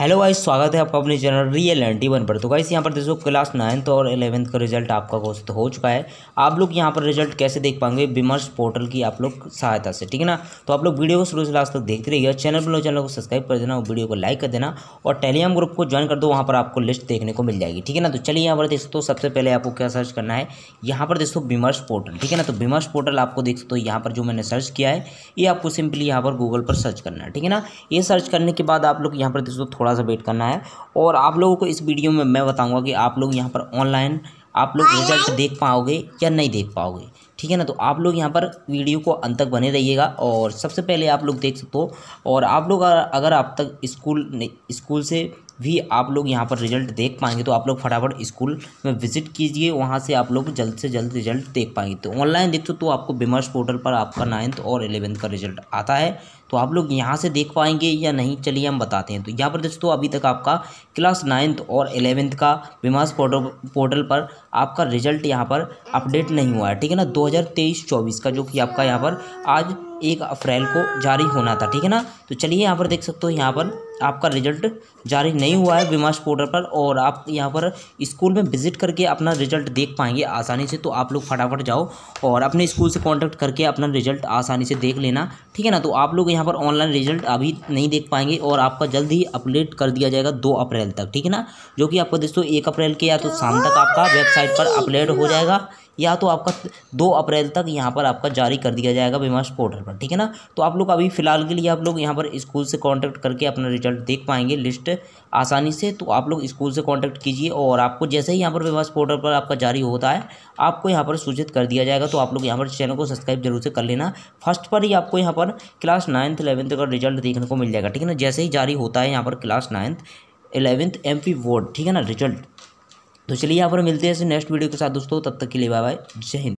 hello guys स्वागत है आपका अपने चैनल रियल एन वन पर तो गाइस यहाँ पर देखो क्लास नाइन्थ और एलेवंथ का रिजल्ट आपका घोषित हो चुका है आप लोग यहाँ पर रिजल्ट कैसे देख पाएंगे विमर्श पोर्टल की आप लोग सहायता से ठीक है ना तो आप लोग वीडियो को शुरू से लास्ट तक देखते रहिए चैनल पर चैनल को सब्सक्राइब कर देना और वीडियो को लाइक कर देना और टेलीग्राम ग्रुप को ज्वाइन कर दो वहाँ पर आपको लिस्ट देखने को मिल जाएगी ठीक है ना तो चलिए यहाँ पर देख सकते सबसे पहले आपको क्या सर्च करना है यहाँ पर देखो विमर्श पोर्टल ठीक है ना तो विमर्श पोर्टल आपको देख सकते हो यहाँ पर जो मैंने सर्च किया है ये आपको सिंपली यहाँ पर गूगल पर सर्च करना है ठीक है ना ये सर्च करने के बाद आप लोग यहाँ पर देख सकते हो थोड़ा सा वेट करना है और आप लोगों को इस वीडियो में मैं बताऊंगा कि आप लोग यहाँ पर ऑनलाइन आप लोग रिजल्ट देख पाओगे या नहीं देख पाओगे ठीक है ना तो आप लोग यहाँ पर वीडियो को अंत तक बने रहिएगा और सबसे पहले आप लोग देख सकते हो और आप लोग अगर आप तक स्कूल स्कूल से भी आप लोग यहाँ पर रिजल्ट देख पाएंगे तो आप लोग फटाफट स्कूल में विजिट कीजिए वहाँ से आप लोग जल्द से जल्द रिजल्ट देख पाएंगे तो ऑनलाइन देखते तो आपको विमर्श पोर्टल पर आपका नाइन्थ और एलेवेंथ का रिजल्ट आता है तो आप लोग यहाँ से देख पाएंगे या नहीं चलिए हम बताते हैं तो यहाँ पर दोस्तों अभी तक आपका क्लास नाइन्थ और एलेवेंथ का विमर्श पोर्टल पोर्टल पर आपका रिजल्ट यहाँ पर अपडेट नहीं हुआ है ठीक है ना दो हज़ार का जो कि आपका यहाँ पर आज एक अप्रैल को जारी होना था ठीक है ना तो चलिए यहाँ पर देख सकते हो यहाँ पर आपका रिजल्ट जारी नहीं हुआ है विमाश पोर्टल पर और आप यहाँ पर स्कूल में विजिट करके अपना रिजल्ट देख पाएंगे आसानी से तो आप लोग फटाफट जाओ और अपने स्कूल से कॉन्टैक्ट करके अपना रिजल्ट आसानी से देख लेना ठीक है ना तो आप लोग यहाँ पर ऑनलाइन रिजल्ट अभी नहीं देख पाएंगे और आपका जल्द ही अपडेट कर दिया जाएगा दो अप्रैल तक ठीक है ना जो कि आपका दोस्तों एक अप्रैल के या तो शाम तक आपका वेबसाइट पर अपलेट हो जाएगा या तो आपका दो अप्रैल तक यहाँ पर आपका जारी कर दिया जाएगा विमाश पोर्टल पर ठीक है ना तो आप लोग अभी फिलहाल के लिए आप लोग यहाँ पर स्कूल से कॉन्टैक्ट करके अपना रिजल्ट रिजल्ट देख पाएंगे लिस्ट आसानी से तो आप लोग स्कूल से कांटेक्ट कीजिए और आपको जैसे ही यहाँ पर विवास पोर्टल पर आपका जारी होता है आपको यहाँ पर सूचित कर दिया जाएगा तो आप लोग यहाँ पर चैनल को सब्सक्राइब जरूर से कर लेना फर्स्ट पर ही आपको यहाँ पर क्लास नाइन्थ इलेवंथ का रिजल्ट देखने को मिल जाएगा ठीक है ना जैसे ही जारी होता है यहाँ पर class ninth eleventh M P board ठीक है ना रिजल्ट तो चलिए यहाँ पर मिलते हैं नेक्स्ट वीडियो के साथ दोस्तों तब तक के लिए बाय बाय जय हिंद